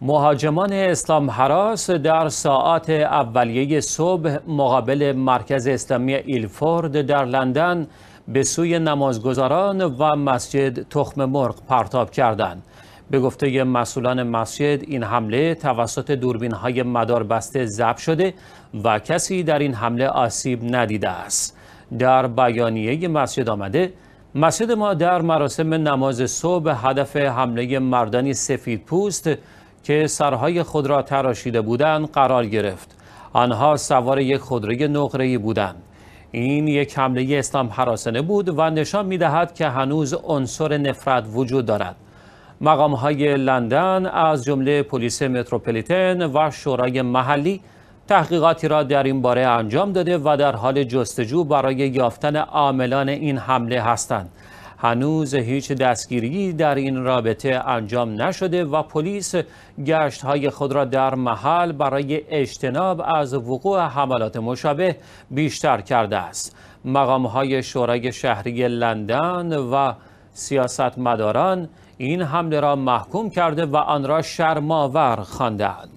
مهاجمان اسلام حراس در ساعات اولیه صبح مقابل مرکز اسلامی ایلفورد در لندن به سوی نمازگزاران و مسجد تخم مرغ پرتاب کردند. به گفته مسئولان مسجد این حمله توسط دوربین های مداربسته ضبط شده و کسی در این حمله آسیب ندیده است. در بیانیه مسجد آمده مسجد ما در مراسم نماز صبح هدف حمله مردانی سفید پوست که سرهای خود را تراشیده بودند قرار گرفت آنها سوار یک خودروی نقره‌ای بودند این یک حمله اسلام حراسنه بود و نشان می دهد که هنوز عنصر نفرت وجود دارد مقام های لندن از جمله پلیس متروپولیتن و شورای محلی تحقیقاتی را در این باره انجام داده و در حال جستجو برای یافتن عاملان این حمله هستند هنوز هیچ دستگیری در این رابطه انجام نشده و پلیس گشت های خود را در محل برای اجتناب از وقوع حملات مشابه بیشتر کرده است مقام های شورای شهری لندن و سیاستمداران این حمله را محکوم کرده و آن را شرماور خواندند